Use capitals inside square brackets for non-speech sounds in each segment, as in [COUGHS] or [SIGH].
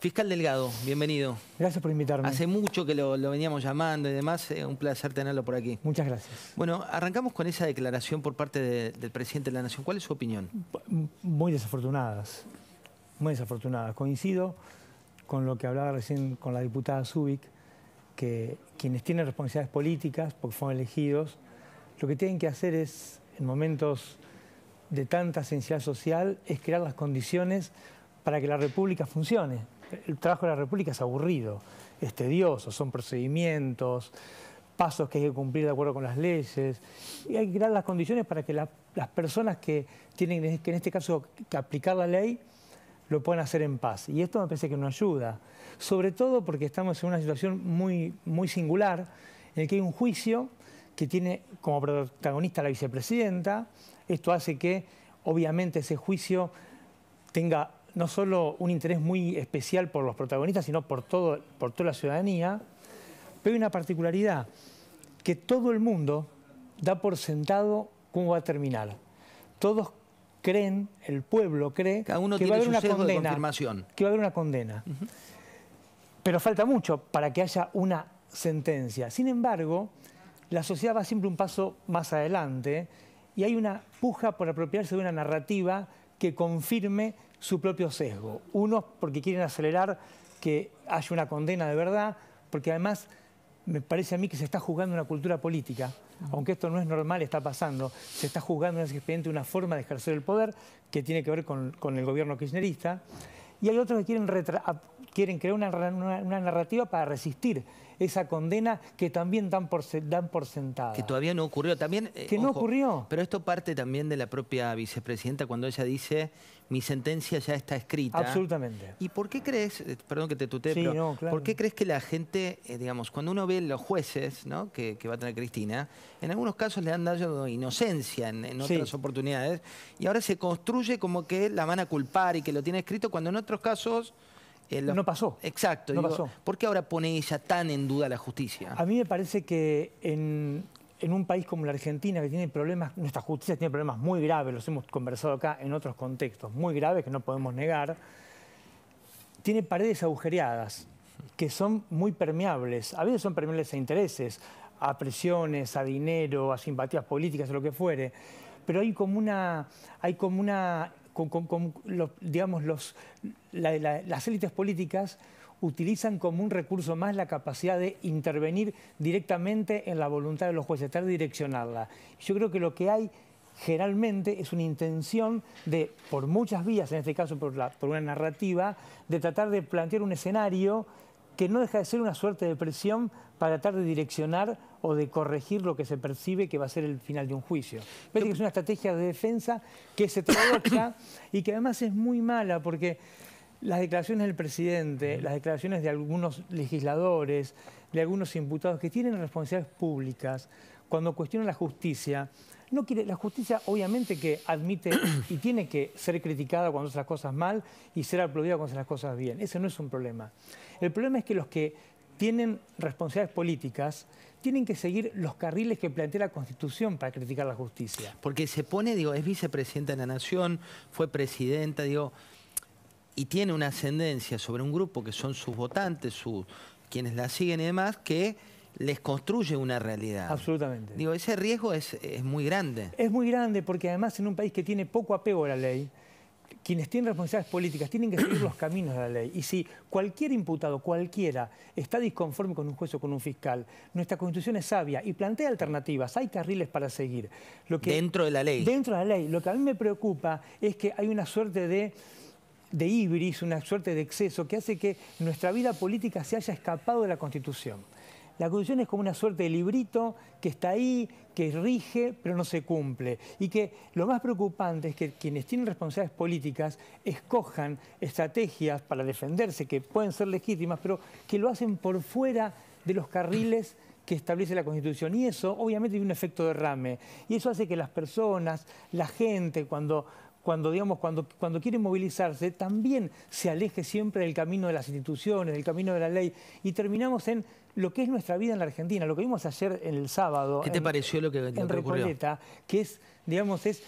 Fiscal Delgado, bienvenido. Gracias por invitarme. Hace mucho que lo, veníamos llamando y demás, eh, un placer tenerlo por aquí. Muchas gracias. Bueno, arrancamos con esa declaración por parte del presidente de la Nación. ¿Cuál es su opinión? Muy desafortunadas, muy desafortunadas. Coincido con lo que hablaba recién con la diputada Zubik, que quienes tienen responsabilidades políticas, porque fueron elegidos, lo que tienen que hacer es, en momentos de tanta esencial social, es crear las condiciones para que la República funcione el trabajo de la República es aburrido, es tedioso, son procedimientos, pasos que hay que cumplir de acuerdo con las leyes, y hay que crear las condiciones para que las personas que tienen que en este caso que aplicar la ley lo puedan hacer en paz. Y esto me parece que no ayuda, sobre todo porque estamos en una situación muy, muy singular, en el que hay un juicio que tiene como protagonista a la vicepresidenta, esto hace que obviamente ese juicio tenga no solo un interés muy especial por los protagonistas, sino por, toda la ciudadanía, pero hay una particularidad, que todo el mundo da por sentado cómo va a terminar. Todos creen, el pueblo cree, Cada uno que, va a haber condena... que va a haber una condena. Pero falta mucho para que haya una sentencia. Sin embargo, la sociedad va siempre un paso más adelante y hay una puja por apropiarse de una narrativa que confirme su propio sesgo. Unos porque quieren acelerar que haya una condena de verdad, porque además me parece a mí que se está jugando una cultura política, aunque esto no es normal, está pasando, se está jugando en ese expediente una forma de ejercer el poder que tiene que ver con, el gobierno kirchnerista, y hay otros que quieren quieren crear una, narrativa para resistir esa condena que también dan por, dan sentada. Que todavía no ocurrió. También, eh, que no ocurrió. Pero esto parte también de la propia vicepresidenta cuando ella dice, mi sentencia ya está escrita. Absolutamente. ¿Y por qué crees, eh, perdón que te tutee, pero por qué crees que la gente, eh, digamos, cuando uno ve los jueces ¿no? que, va a tener Cristina, en algunos casos le han dado inocencia en, otras oportunidades, y ahora se construye como que la van a culpar y que lo tiene escrito, cuando en otros casos... Eh, no pasó. Exacto. No pasó. ¿Por qué ahora pone ella tan en duda la justicia? A mí me parece que en, un país como la Argentina, que tiene problemas, nuestra justicia tiene problemas muy graves, los hemos conversado acá en otros contextos, muy graves que no podemos negar, tiene paredes agujereadas que son muy permeables. A veces son permeables a intereses, a presiones, a dinero, a simpatías políticas, a lo que fuere. Pero hay como una, hay como una digamos, las élites políticas utilizan como un recurso más la capacidad de intervenir directamente en la voluntad de los jueces, de direccionarla. Yo creo que lo que hay generalmente es una intención de, por muchas vías, en este caso por, la, por una narrativa, de tratar de plantear un escenario que no deja de ser una suerte de presión para tratar de direccionar o de corregir lo que se percibe que va a ser el final de un juicio. Veo que es una estrategia de defensa que se trabaja [COUGHS] y que además es muy mala porque las declaraciones del presidente, las declaraciones de algunos legisladores, de algunos imputados que tienen responsabilidades públicas, cuando cuestionan la justicia, no quiere, la justicia obviamente que admite y tiene que ser criticada cuando hace las cosas mal y ser aplaudida cuando hace las cosas bien. Ese no es un problema. El problema es que los que tienen responsabilidades políticas tienen que seguir los carriles que plantea la Constitución para criticar la justicia. Porque se pone, digo, es vicepresidenta de la Nación, fue presidenta, digo, y tiene una ascendencia sobre un grupo que son sus votantes, quienes la siguen y demás, que les construye una realidad. Absolutamente. Digo, ese riesgo es, muy grande. Es muy grande porque además en un país que tiene poco apego a la ley, quienes tienen responsabilidades políticas tienen que seguir los caminos de la ley. Y si cualquier imputado, cualquiera, está disconforme con un juez o con un fiscal, nuestra Constitución es sabia y plantea alternativas, hay carriles para seguir. dentro de la ley. Dentro de la ley. Lo que a mí me preocupa es que hay una suerte de de ibris, una suerte de exceso que hace que nuestra vida política se haya escapado de la Constitución. La Constitución es como una suerte de librito que está ahí, que rige, pero no se cumple. Y que lo más preocupante es que quienes tienen responsabilidades políticas escojan estrategias para defenderse, que pueden ser legítimas, pero que lo hacen por fuera de los carriles que establece la Constitución. Y eso, obviamente, tiene un efecto derrame. Y eso hace que las personas, la gente, cuando cuando, digamos, cuando, cuando quieren movilizarse, también se aleje siempre del camino de las instituciones, del camino de la ley, y terminamos en lo que es nuestra vida en la Argentina, lo que vimos ayer en el sábado. te en, pareció lo que, en Recoleta, que es, digamos, es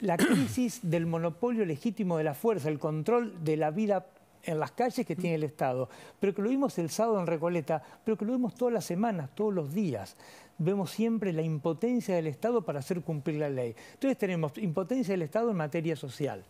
la crisis [COUGHS] del monopolio legítimo de la fuerza, el control de la vida en las calles que tiene el Estado, pero que lo vimos el sábado en Recoleta, pero que lo vimos todas las semanas, todos los días. Vemos siempre la impotencia del Estado para hacer cumplir la ley. Entonces tenemos impotencia del Estado en materia social,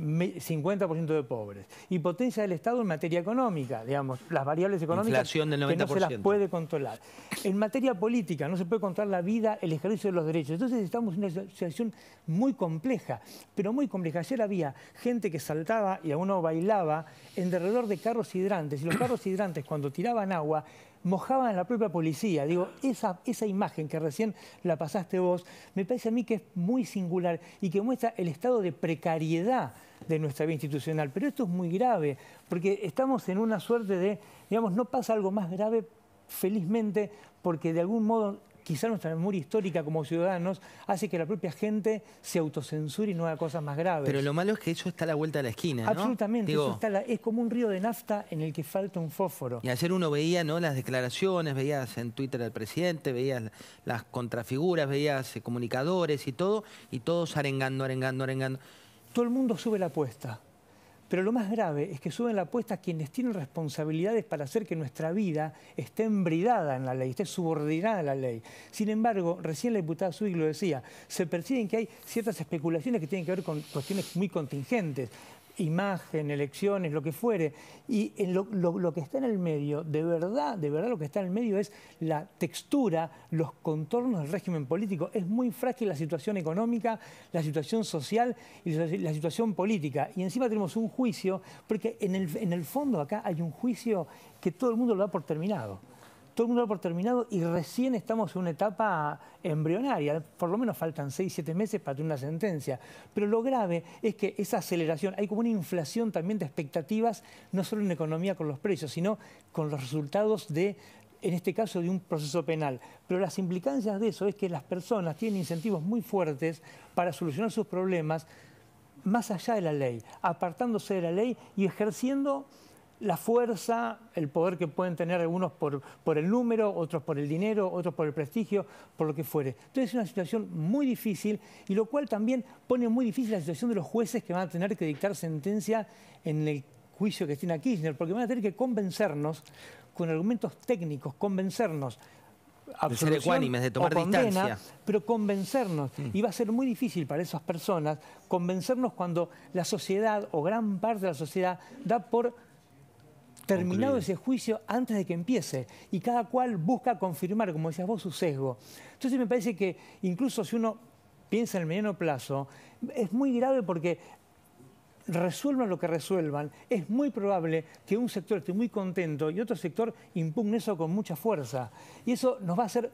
50% de pobres. Y potencia del Estado en materia económica, digamos, las variables económicas que no se las puede controlar. En materia política, no se puede controlar la vida, el ejercicio de los derechos. Entonces estamos en una situación muy compleja, pero muy compleja. Ayer había gente que saltaba y a uno bailaba en derredor de carros hidrantes, y los carros hidrantes cuando tiraban agua mojaban a la propia policía. Digo, esa, esa imagen que recién la pasaste vos, me parece a mí que es muy singular y que muestra el estado de precariedad de nuestra vida institucional. Pero esto es muy grave, porque estamos en una suerte de, digamos, no pasa algo más grave, felizmente, porque de algún modo quizá nuestra memoria histórica como ciudadanos hace que la propia gente se autocensure y no haga cosas más graves. Pero lo malo es que eso está a la vuelta de la esquina, Absolutamente, es como un río de nafta en el que falta un fósforo. Y ayer uno veía ¿no? las declaraciones, veías en Twitter al presidente, veías las contrafiguras, veías eh, comunicadores y todo, y todos arengando, arengando, arengando. Todo el mundo sube la apuesta. Pero lo más grave es que suben la apuesta quienes tienen responsabilidades para hacer que nuestra vida esté embridada en la ley, esté subordinada a la ley. Sin embargo, recién la diputada Zúig lo decía, se perciben que hay ciertas especulaciones que tienen que ver con cuestiones muy contingentes imagen, elecciones, lo que fuere. Y lo, que está en el medio, de verdad, de verdad lo que está en el medio es la textura, los contornos del régimen político. Es muy frágil la situación económica, la situación social y la, situación política. Y encima tenemos un juicio, porque en el, en el fondo acá hay un juicio que todo el mundo lo da por terminado todo el mundo por terminado y recién estamos en una etapa embrionaria. Por lo menos faltan 6, 7 meses para tener una sentencia. Pero lo grave es que esa aceleración, hay como una inflación también de expectativas, no solo en economía con los precios, sino con los resultados de en este caso de un proceso penal. Pero las implicancias de eso es que las personas tienen incentivos muy fuertes para solucionar sus problemas más allá de la ley, apartándose de la ley y ejerciendo la fuerza, el poder que pueden tener algunos por, el número, otros por el dinero, otros por el prestigio, por lo que fuere. Entonces es una situación muy difícil y lo cual también pone muy difícil la situación de los jueces que van a tener que dictar sentencia en el juicio que tiene a Kirchner, porque van a tener que convencernos con argumentos técnicos, convencernos de ser de tomar Pero convencernos, mm. y va a ser muy difícil para esas personas, convencernos cuando la sociedad o gran parte de la sociedad da por terminado ese juicio antes de que empiece. Y cada cual busca confirmar, como decías vos, su sesgo. Entonces me parece que incluso si uno piensa en el mediano plazo, es muy grave porque resuelvan lo que resuelvan, es muy probable que un sector esté muy contento y otro sector impugne eso con mucha fuerza. Y eso nos va a hacer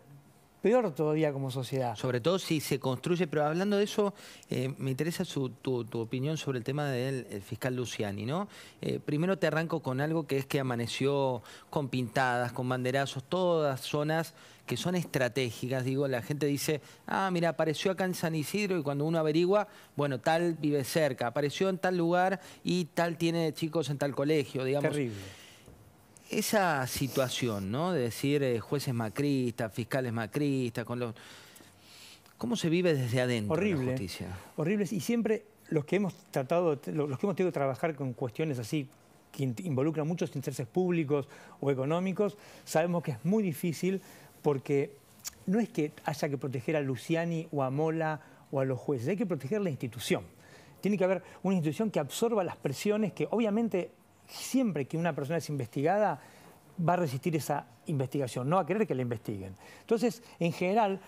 peor todavía como sociedad. Sobre todo si se construye, pero hablando de eso, eh, me interesa tu, opinión sobre el tema del eh, fiscal Luciani, ¿no? Eh, primero te arranco con algo que es que amaneció con pintadas, con banderazos, todas zonas que son estratégicas, digo, la gente dice, ah, mira, apareció acá en San Isidro y cuando uno averigua, bueno, tal vive cerca, apareció en tal lugar y tal tiene chicos en tal colegio, digamos. Terrible esa situación, ¿no? De decir eh, jueces macristas, fiscales macristas, con los... ¿Cómo se vive desde adentro horrible, la justicia? Horrible. Y siempre los que hemos tratado, los que hemos tenido que trabajar con cuestiones así que involucran muchos intereses públicos o económicos, sabemos que es muy difícil porque no es que haya que proteger a Luciani o a Mola o a los jueces, hay que proteger la institución. Tiene que haber una institución que absorba las presiones que obviamente siempre que una persona es investigada, va a resistir esa investigación, no va a querer que la investiguen. Entonces, en general,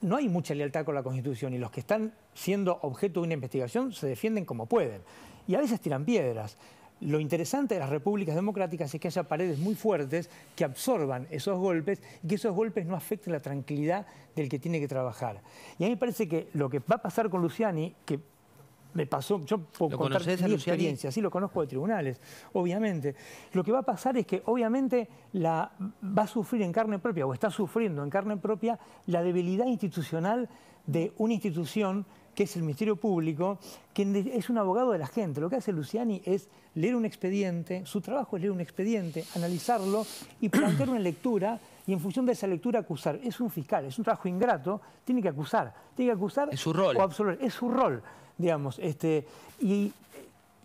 no hay mucha lealtad con la Constitución y los que están siendo objeto de una investigación se defienden como pueden. Y a veces tiran piedras. Lo interesante de las repúblicas democráticas es que haya paredes muy fuertes que absorban esos golpes y que esos golpes no afecten la tranquilidad del que tiene que trabajar. Y a mí me parece que lo que va a pasar con Luciani, que me pasó, yo puedo contar mi experiencia, sí lo conozco de tribunales, obviamente. Lo que va a pasar es que obviamente la, va a sufrir en carne propia o está sufriendo en carne propia la debilidad institucional de una institución que es el Ministerio Público, que es un abogado de la gente. Lo que hace Luciani es leer un expediente, su trabajo es leer un expediente, analizarlo y plantear una lectura y en función de esa lectura acusar. Es un fiscal, es un trabajo ingrato, tiene que acusar, tiene que acusar su rol. o absolver, es su rol digamos. Este, y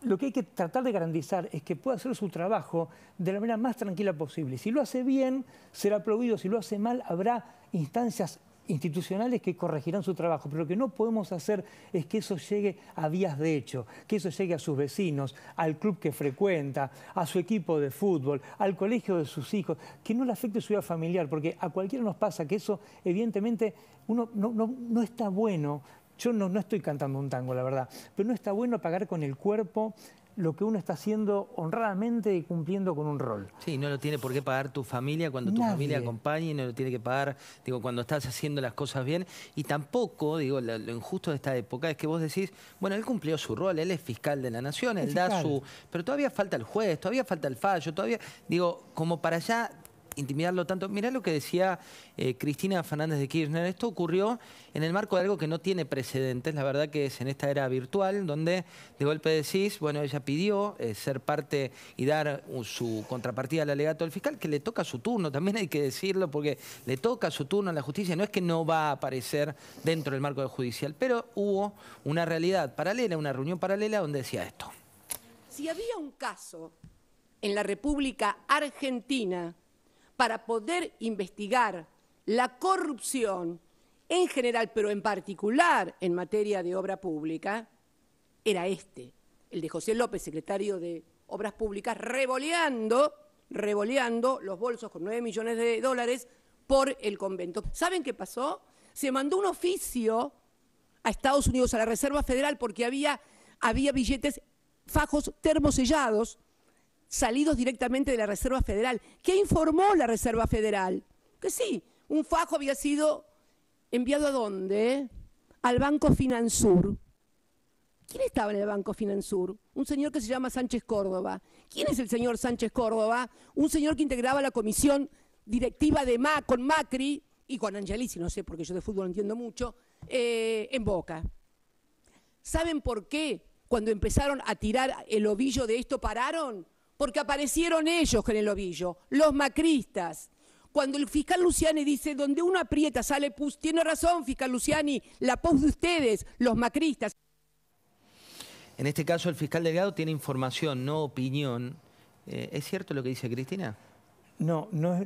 lo que hay que tratar de garantizar es que pueda hacer su trabajo de la manera más tranquila posible. Si lo hace bien, será aplaudido. Si lo hace mal, habrá instancias institucionales que corregirán su trabajo, pero lo que no podemos hacer es que eso llegue a vías de hecho, que eso llegue a sus vecinos, al club que frecuenta, a su equipo de fútbol, al colegio de sus hijos, que no le afecte su vida familiar, porque a cualquiera nos pasa que eso evidentemente uno no, no está bueno yo no, no estoy cantando un tango, la verdad, pero no está bueno pagar con el cuerpo lo que uno está haciendo honradamente y cumpliendo con un rol. Sí, no lo tiene por qué pagar tu familia cuando tu familia acompañe, no lo tiene que pagar digo, cuando estás haciendo las cosas bien. Y tampoco, digo, lo, injusto de esta época es que vos decís, bueno, él cumplió su rol, él es fiscal de la nación, él da su... Pero todavía falta el juez, todavía falta el fallo, todavía... Digo, como para allá intimidarlo tanto. Mirá lo que decía eh, Cristina Fernández de Kirchner. Esto ocurrió en el marco de algo que no tiene precedentes, la verdad que es en esta era virtual, donde de golpe decís, bueno, ella pidió eh, ser parte y dar uh, su contrapartida al alegato del fiscal, que le toca su turno, también hay que decirlo, porque le toca su turno a la justicia, no es que no va a aparecer dentro del marco judicial, pero hubo una realidad paralela, una reunión paralela donde decía esto. Si había un caso en la República Argentina para poder investigar la corrupción en general, pero en particular en materia de obra pública, era este, el de José López, secretario de Obras Públicas, revoleando, los bolsos con 9 millones de dólares por el convento. ¿Saben qué pasó? Se mandó un oficio a Estados Unidos, a la Reserva Federal, porque había, había billetes, fajos termosellados salidos directamente de la Reserva Federal. ¿Qué informó la Reserva Federal? Que sí, un fajo había sido enviado a dónde? Al Banco Finansur. ¿Quién estaba en el Banco Finansur? Un señor que se llama Sánchez Córdoba. ¿Quién es el señor Sánchez Córdoba? Un señor que integraba la comisión directiva de Mac con Macri y con Angelici, no sé, porque yo de fútbol no entiendo mucho, eh, en Boca. ¿Saben por qué cuando empezaron a tirar el ovillo de esto pararon? porque aparecieron ellos en el ovillo, los macristas. Cuando el fiscal Luciani dice, donde uno aprieta sale pus, tiene razón, fiscal Luciani, la pus de ustedes, los macristas. En este caso, el fiscal Delgado tiene información, no opinión. Eh, ¿Es cierto lo que dice Cristina? No no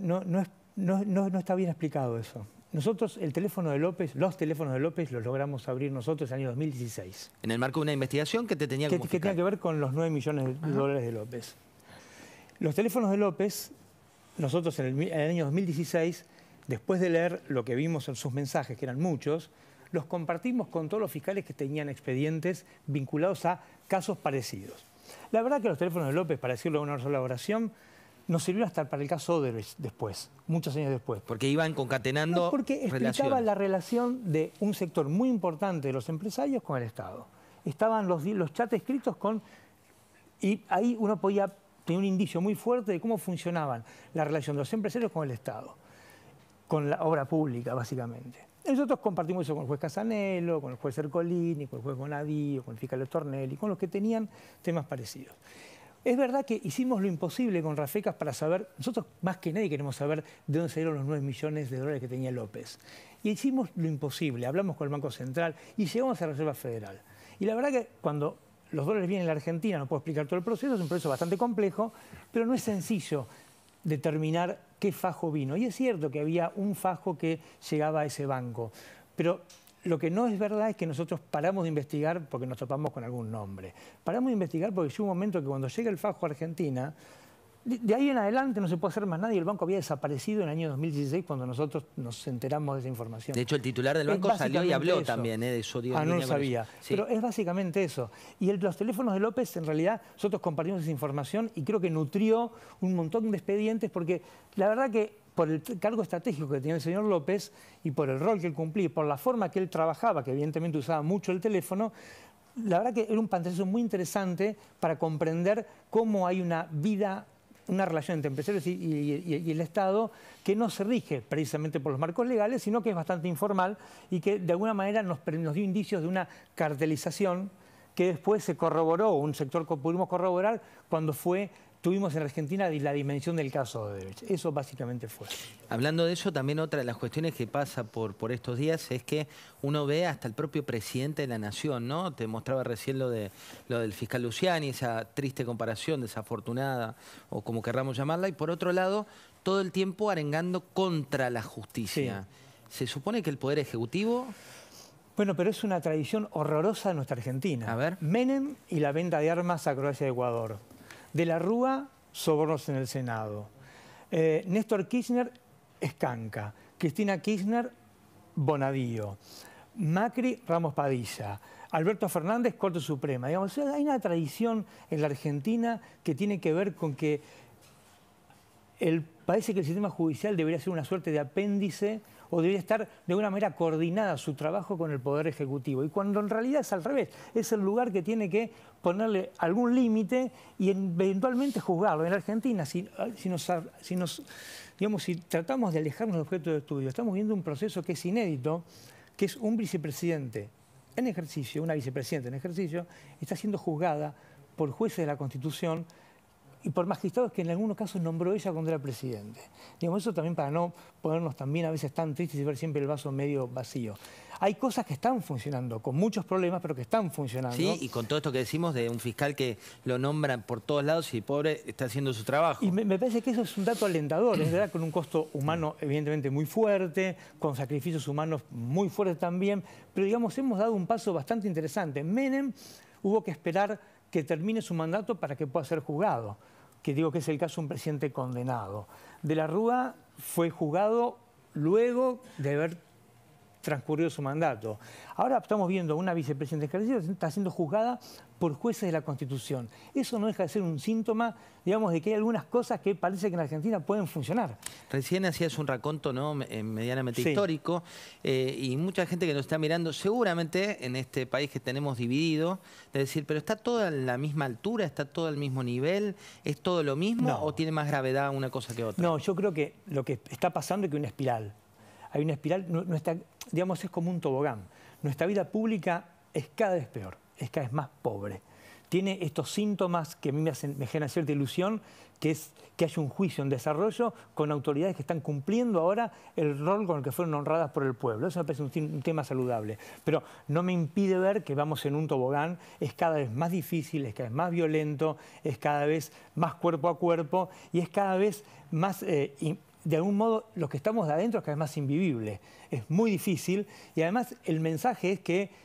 no, no, está bien explicado eso. Nosotros, el teléfono de López, los teléfonos de López los logramos abrir nosotros en el año 2016. En el marco de una investigación que te tenía que, que tenía que ver con los 9 millones de dólares de López. Los teléfonos de López, nosotros en el, año 2016, después de leer lo que vimos en sus mensajes, que eran muchos, los compartimos con todos los fiscales que tenían expedientes vinculados a casos parecidos. La verdad que los teléfonos de López, para decirlo en una sola oración, nos sirvió hasta para el caso Odebrecht después, muchos años después. Porque iban concatenando. porque explicaba la relación de un sector muy importante de los empresarios con el Estado. Estaban los, los chats escritos con. Y ahí uno podía tenía un indicio muy fuerte de cómo funcionaban la relación de los empresarios con el Estado, con la obra pública, básicamente. Nosotros compartimos eso con el juez Casanelo, con el juez Ercolini, con el juez Bonadío, con el fiscal Tornelli, con los que tenían temas parecidos. Es verdad que hicimos lo imposible con Rafecas para saber, nosotros más que nadie queremos saber de dónde salieron los 9 millones de dólares que tenía López. Y hicimos lo imposible, hablamos con el Banco Central y llegamos a la Reserva Federal. Y la verdad que cuando los dólares vienen a la Argentina, no puedo explicar todo el proceso, es un proceso bastante complejo, pero no es sencillo determinar qué fajo vino. Y es cierto que había un fajo que llegaba a ese banco, pero lo que no es verdad es que nosotros paramos de investigar porque nos topamos con algún nombre. Paramos de investigar porque llega un momento que cuando llega el fajo a Argentina, de ahí en adelante no se puede hacer más nada y el banco había desaparecido en el año 2016 cuando nosotros nos enteramos de esa información. De hecho, el titular del banco salió y habló también ¿eh? de eso. ah, no sabía. Pero es básicamente eso. Y los teléfonos de López, en realidad, nosotros compartimos esa información y creo que nutrió un montón de expedientes porque la verdad que por el cargo estratégico que tenía el señor López y por el rol que él cumplía y por la forma que él trabajaba, que evidentemente usaba mucho el teléfono, la verdad que era un pantallazo muy interesante para comprender cómo hay una vida una relación entre empresarios y, el Estado que no se rige precisamente por los marcos legales, sino que es bastante informal y que de alguna manera nos, dio indicios de una cartelización que después se corroboró, un sector que pudimos corroborar cuando fue tuvimos en Argentina la dimensión del caso de Odebrecht. Eso básicamente fue. Hablando de eso, también otra de las cuestiones que pasa por, estos días es que uno ve hasta el propio presidente de la Nación, ¿no? Te mostraba recién lo, de, lo del fiscal Luciani, esa triste comparación desafortunada, o como querramos llamarla, y por otro lado, todo el tiempo arengando contra la justicia. Se supone que el Poder Ejecutivo... Bueno, pero es una tradición horrorosa de nuestra Argentina. A ver. Menem y la venta de armas a Croacia y Ecuador. De la Rúa, sobornos en el Senado. Eh, Néstor Kirchner, Escanca. Cristina Kirchner, Bonadío. Macri, Ramos Padilla. Alberto Fernández, Corte Suprema. Digamos, hay una tradición en la Argentina que tiene que ver con que el, parece que el sistema judicial debería ser una suerte de apéndice o debería estar de alguna manera coordinada su trabajo con el Poder Ejecutivo. Y cuando en realidad es al revés, es el lugar que tiene que ponerle algún límite y eventualmente juzgarlo. En Argentina, si, ah, digamos, si tratamos de alejarnos del objeto de estudio, estamos viendo un proceso que es inédito, que es un vicepresidente en ejercicio, una vicepresidenta en ejercicio, está siendo juzgada por jueces de la Constitución y por magistrados que en algunos casos nombró ella cuando era presidente. Digamos, eso también para no ponernos también a veces tan tristes y ver siempre el vaso medio vacío. Hay cosas que están funcionando, con muchos problemas, pero que están funcionando. Sí, y con todo esto que decimos de un fiscal que lo nombran por todos lados y pobre está haciendo su trabajo. Y me, me parece que eso es un dato alentador, es verdad, con un costo humano evidentemente muy fuerte, con sacrificios humanos muy fuertes también, pero digamos, hemos dado un paso bastante interesante. Menem hubo que esperar que termine su mandato para que pueda ser juzgado, que digo que es el caso de un presidente condenado. De la Rúa fue juzgado luego de haber transcurrió su mandato. Ahora estamos viendo una vicepresidenta que está siendo juzgada por jueces de la Constitución. Eso no deja de ser un síntoma, digamos, de que hay algunas cosas que parece que en Argentina pueden funcionar. Recién hacías un raconto ¿no? Eh, medianamente histórico eh, y mucha gente que nos está mirando, seguramente en este país que tenemos dividido, de decir, pero ¿está todo a la misma altura? ¿Está todo al mismo nivel? ¿Es todo lo mismo o tiene más gravedad una cosa que otra? No, yo creo que lo que está pasando es que hay una espiral. Hay una espiral, no está digamos, es como un tobogán. Nuestra vida pública es cada vez peor, es cada vez más pobre. Tiene estos síntomas que a mí me, hacen, me generan cierta ilusión, que es que haya un juicio en desarrollo con autoridades que están cumpliendo ahora el rol con el que fueron honradas por el pueblo. Eso me parece un, tema saludable. Pero no me impide ver que vamos en un tobogán, es cada vez más difícil, es cada vez más violento, es cada vez más cuerpo a cuerpo y es cada vez más eh, de algún modo los que estamos de adentro es cada vez más invivible, es muy difícil y además el mensaje es que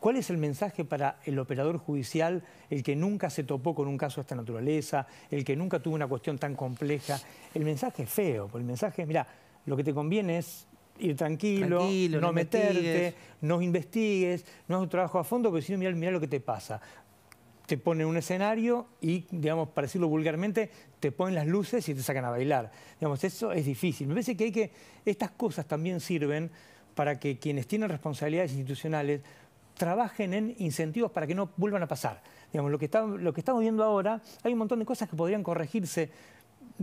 ¿Cuál es el mensaje para el operador judicial, el que nunca se topó con un caso de esta naturaleza, el que nunca tuvo una cuestión tan compleja? El mensaje es feo, el mensaje es, mira, lo que te conviene es ir tranquilo, no, meterte, no investigues, no hagas un trabajo a fondo, porque si no, mira lo que te pasa te ponen un escenario y, digamos, para decirlo vulgarmente, te ponen las luces y te sacan a bailar. Digamos, eso es difícil. Me parece que hay que. Estas cosas también sirven para que quienes tienen responsabilidades institucionales trabajen en incentivos para que no vuelvan a pasar. Digamos, lo, que lo que estamos viendo ahora, hay un montón de cosas que podrían corregirse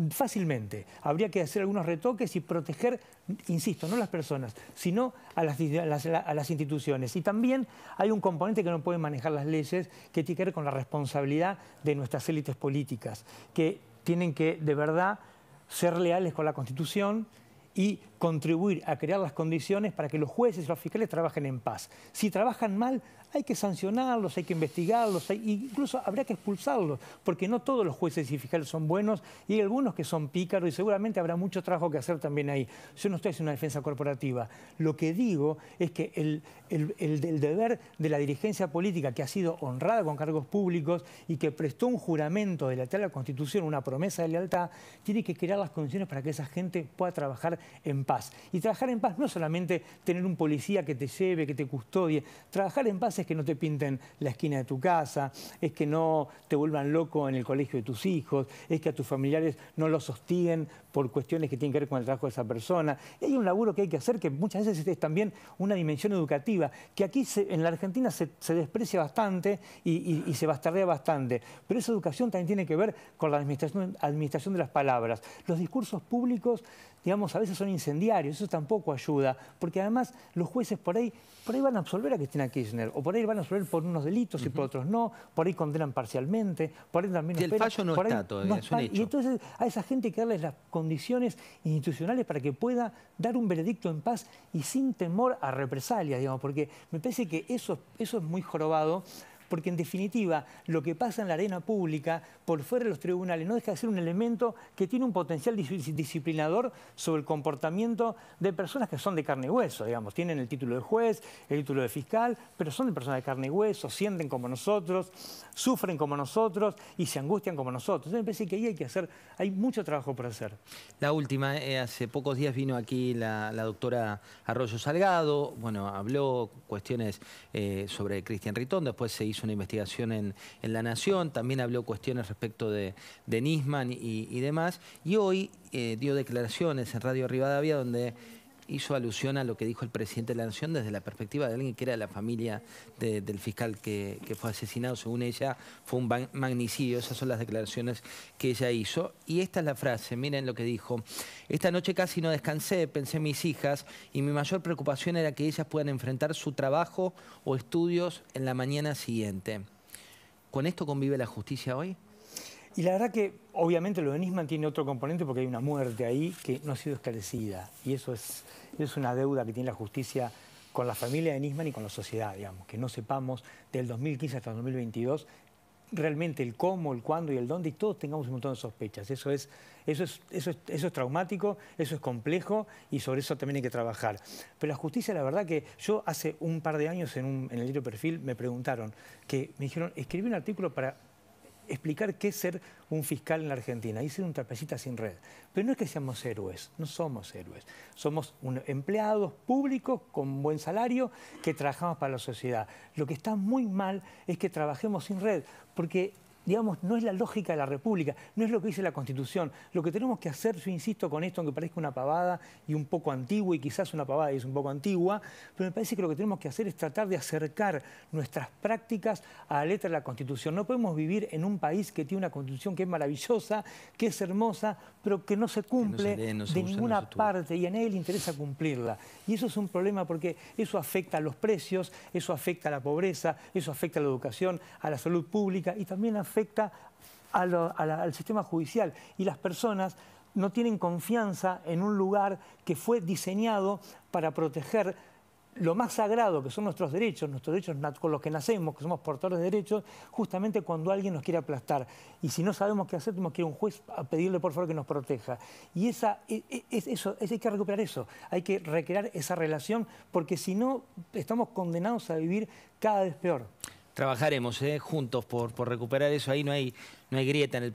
fácilmente. Habría que hacer algunos retoques y proteger, insisto, no las personas, sino a las, a las, instituciones. Y también hay un componente que no pueden manejar las leyes que tiene que ver con la responsabilidad de nuestras élites políticas, que tienen que de verdad ser leales con la Constitución y contribuir a crear las condiciones para que los jueces y los fiscales trabajen en paz. Si trabajan mal, hay que sancionarlos, hay que investigarlos, incluso habrá que expulsarlos, porque no todos los jueces y fiscales son buenos y hay algunos que son pícaros y seguramente habrá mucho trabajo que hacer también ahí. Yo no estoy haciendo una defensa corporativa. Lo que digo es que el, deber de la dirigencia política que ha sido honrada con cargos públicos y que prestó un juramento de la a la Constitución, una promesa de lealtad, tiene que crear las condiciones para que esa gente pueda trabajar en paz. Y trabajar en paz no solamente tener un policía que te lleve, que te custodie, trabajar en paz es es que no te pinten la esquina de tu casa, es que no te vuelvan loco en el colegio de tus hijos, es que a tus familiares no los sostienen por cuestiones que tienen que ver con el trabajo de esa persona. hay un laburo que hay que hacer que muchas veces es también una dimensión educativa, que aquí en la Argentina se, desprecia bastante y, se bastardea bastante. Pero esa educación también tiene que ver con la administración de las palabras. Los discursos públicos digamos, a veces son incendiarios, eso tampoco ayuda, porque además los jueces por ahí, por ahí van a absolver a Cristina Kirchner, o por ahí van a absolver por unos delitos y por otros no, por ahí condenan parcialmente, por ahí también... Y el fallo no está todavía, es un hecho. Y entonces a esa gente hay que darles las condiciones institucionales para que pueda dar un veredicto en paz y sin temor a represalias, digamos, porque me parece que eso, eso es muy jorobado porque en definitiva lo que pasa en la arena pública, por fuera de los tribunales, no deja de ser un elemento que tiene un potencial disciplinador sobre el comportamiento de personas que son de carne y hueso, digamos, tienen el título de juez, el título de fiscal, pero son de personas de carne y hueso, sienten como nosotros, sufren como nosotros y se angustian como nosotros. Entonces me parece que ahí hay que hacer, hay mucho trabajo por hacer. La última, eh, hace pocos días vino aquí la, doctora Arroyo Salgado, bueno, habló cuestiones eh, sobre Cristian Ritón, después se hizo una investigación en, La Nación, también habló cuestiones respecto de, Nisman y, demás, y hoy eh, dio declaraciones en Radio Rivadavia donde hizo alusión a lo que dijo el presidente de la Nación desde la perspectiva de alguien que era la familia del fiscal que, que, fue asesinado. Según ella, fue un magnicidio. Esas son las declaraciones que ella hizo. Y esta es la frase, miren lo que dijo. Esta noche casi no descansé, pensé en mis hijas y mi mayor preocupación era que ellas puedan enfrentar su trabajo o estudios en la mañana siguiente. ¿Con esto convive la justicia hoy? Y la verdad que, obviamente, lo de Nisman tiene otro componente porque hay una muerte ahí que no ha sido esclarecida. Y eso es, es una deuda que tiene la justicia con la familia de Nisman y con la sociedad, digamos, que no sepamos del 2015 hasta el 2022 realmente el cómo, el cuándo y el dónde y todos tengamos un montón de sospechas. Eso es, eso es, eso eso traumático, eso es complejo y sobre eso también hay que trabajar. Pero la justicia, la verdad que yo hace un par de años en, en el libro Perfil me preguntaron, que me dijeron, escribí un artículo para explicar qué es ser un fiscal en la Argentina y ser un trapecita sin red. Pero no es que seamos héroes, no somos héroes. Somos empleados públicos con buen salario que trabajamos para la sociedad. Lo que está muy mal es que trabajemos sin red, porque digamos, no es la lógica de la República, no es lo que dice la Constitución. Lo que tenemos que hacer, yo insisto con esto, aunque parezca una pavada y un poco antigua, y quizás una pavada y es un poco antigua, pero me parece que lo que tenemos que hacer es tratar de acercar nuestras prácticas a la letra de la Constitución. No podemos vivir en un país que tiene una Constitución que es maravillosa, que es hermosa, pero que no se cumple de ninguna parte y a nadie le interesa cumplirla. Y eso es un problema porque eso afecta a los precios, eso afecta a la pobreza, eso afecta a la educación, a la salud pública y también afecta afecta al sistema judicial y las personas no tienen confianza en un lugar que fue diseñado para proteger lo más sagrado que son nuestros derechos, nuestros derechos con los que nacemos, que somos portadores de derechos, justamente cuando alguien nos quiere aplastar. Y si no sabemos qué hacer, tenemos que ir a un juez a pedirle por favor que nos proteja. Y e, e, eso, hay que recuperar eso, hay que recrear esa relación, porque si no, estamos condenados a vivir cada vez peor trabajaremos ¿eh? juntos por, por recuperar eso. Ahí no hay, no hay grieta en el